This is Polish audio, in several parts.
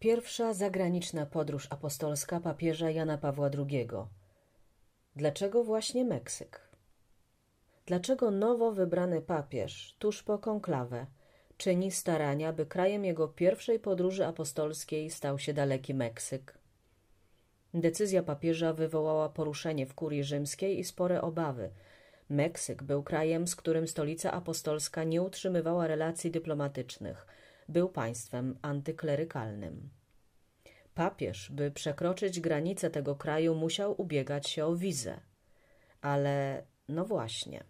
Pierwsza zagraniczna podróż apostolska papieża Jana Pawła II. Dlaczego właśnie Meksyk? Dlaczego nowo wybrany papież, tuż po konklawę, czyni starania, by krajem jego pierwszej podróży apostolskiej stał się daleki Meksyk? Decyzja papieża wywołała poruszenie w kurii rzymskiej i spore obawy. Meksyk był krajem, z którym stolica apostolska nie utrzymywała relacji dyplomatycznych – był państwem antyklerykalnym. Papież, by przekroczyć granice tego kraju, musiał ubiegać się o wizę. Ale no właśnie.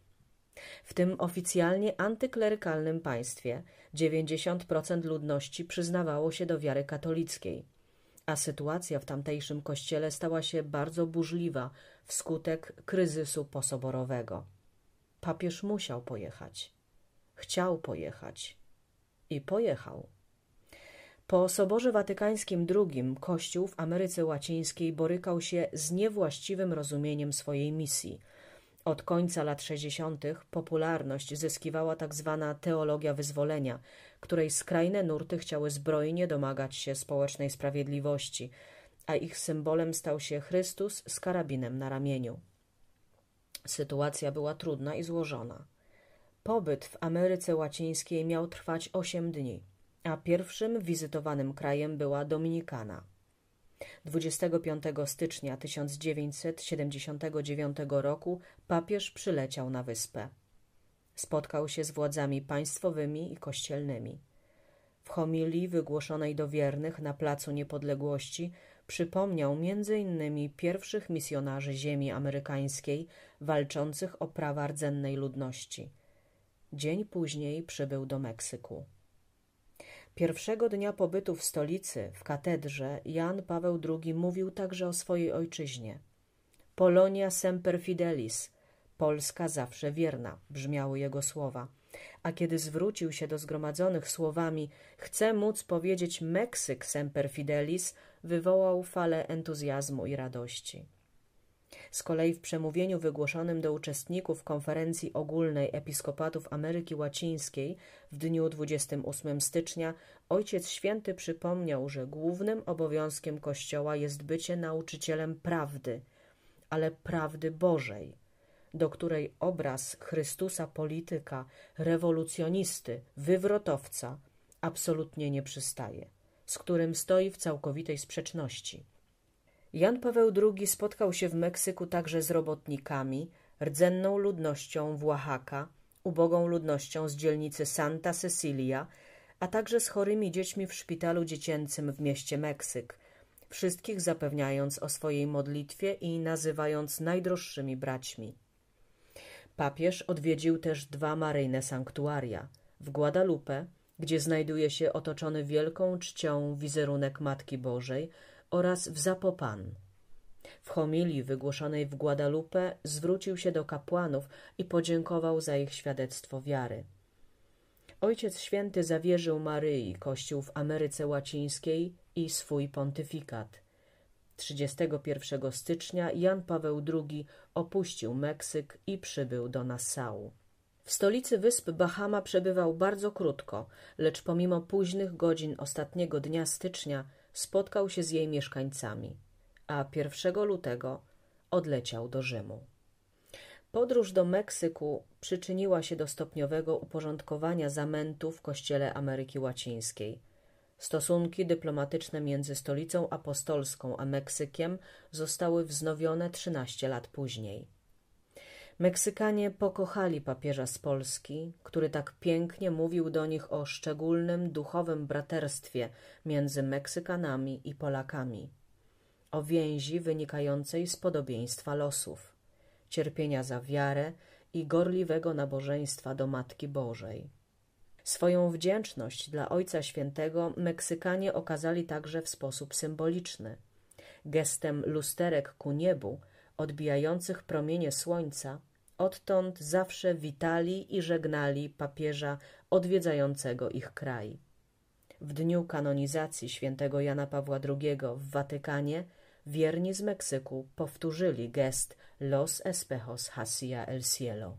W tym oficjalnie antyklerykalnym państwie 90% ludności przyznawało się do wiary katolickiej, a sytuacja w tamtejszym kościele stała się bardzo burzliwa wskutek kryzysu posoborowego. Papież musiał pojechać. Chciał pojechać i pojechał. Po Soborze Watykańskim II Kościół w Ameryce Łacińskiej borykał się z niewłaściwym rozumieniem swojej misji. Od końca lat 60. popularność zyskiwała tzw. Tak teologia wyzwolenia, której skrajne nurty chciały zbrojnie domagać się społecznej sprawiedliwości, a ich symbolem stał się Chrystus z karabinem na ramieniu. Sytuacja była trudna i złożona. Pobyt w Ameryce Łacińskiej miał trwać osiem dni, a pierwszym wizytowanym krajem była Dominikana. 25 stycznia 1979 roku papież przyleciał na wyspę. Spotkał się z władzami państwowymi i kościelnymi. W homilii wygłoszonej do wiernych na Placu Niepodległości przypomniał m.in. pierwszych misjonarzy ziemi amerykańskiej walczących o prawa rdzennej ludności – Dzień później przybył do Meksyku. Pierwszego dnia pobytu w stolicy, w katedrze, Jan Paweł II mówił także o swojej ojczyźnie. Polonia semper fidelis, Polska zawsze wierna, brzmiały jego słowa. A kiedy zwrócił się do zgromadzonych słowami chcę móc powiedzieć Meksyk semper fidelis, wywołał falę entuzjazmu i radości. Z kolei w przemówieniu wygłoszonym do uczestników konferencji ogólnej episkopatów Ameryki Łacińskiej w dniu 28 stycznia Ojciec Święty przypomniał, że głównym obowiązkiem Kościoła jest bycie nauczycielem prawdy, ale prawdy Bożej, do której obraz Chrystusa polityka, rewolucjonisty, wywrotowca absolutnie nie przystaje, z którym stoi w całkowitej sprzeczności. Jan Paweł II spotkał się w Meksyku także z robotnikami, rdzenną ludnością w Oaxaca, ubogą ludnością z dzielnicy Santa Cecilia, a także z chorymi dziećmi w szpitalu dziecięcym w mieście Meksyk, wszystkich zapewniając o swojej modlitwie i nazywając najdroższymi braćmi. Papież odwiedził też dwa maryjne sanktuaria w Guadalupe, gdzie znajduje się otoczony wielką czcią wizerunek Matki Bożej oraz w Zapopan. W homilii wygłoszonej w Guadalupe zwrócił się do kapłanów i podziękował za ich świadectwo wiary. Ojciec Święty zawierzył Maryi Kościół w Ameryce Łacińskiej i swój pontyfikat. 31 stycznia Jan Paweł II opuścił Meksyk i przybył do Nassau. W stolicy wysp Bahama przebywał bardzo krótko, lecz pomimo późnych godzin ostatniego dnia stycznia spotkał się z jej mieszkańcami, a 1 lutego odleciał do Rzymu. Podróż do Meksyku przyczyniła się do stopniowego uporządkowania zamętu w kościele Ameryki Łacińskiej. Stosunki dyplomatyczne między Stolicą Apostolską a Meksykiem zostały wznowione 13 lat później. Meksykanie pokochali papieża z Polski, który tak pięknie mówił do nich o szczególnym duchowym braterstwie między Meksykanami i Polakami, o więzi wynikającej z podobieństwa losów, cierpienia za wiarę i gorliwego nabożeństwa do Matki Bożej. Swoją wdzięczność dla Ojca Świętego Meksykanie okazali także w sposób symboliczny. Gestem lusterek ku niebu, odbijających promienie słońca, Odtąd zawsze witali i żegnali papieża odwiedzającego ich kraj. W dniu kanonizacji świętego Jana Pawła II w Watykanie wierni z Meksyku powtórzyli gest Los Espejos hacia el cielo.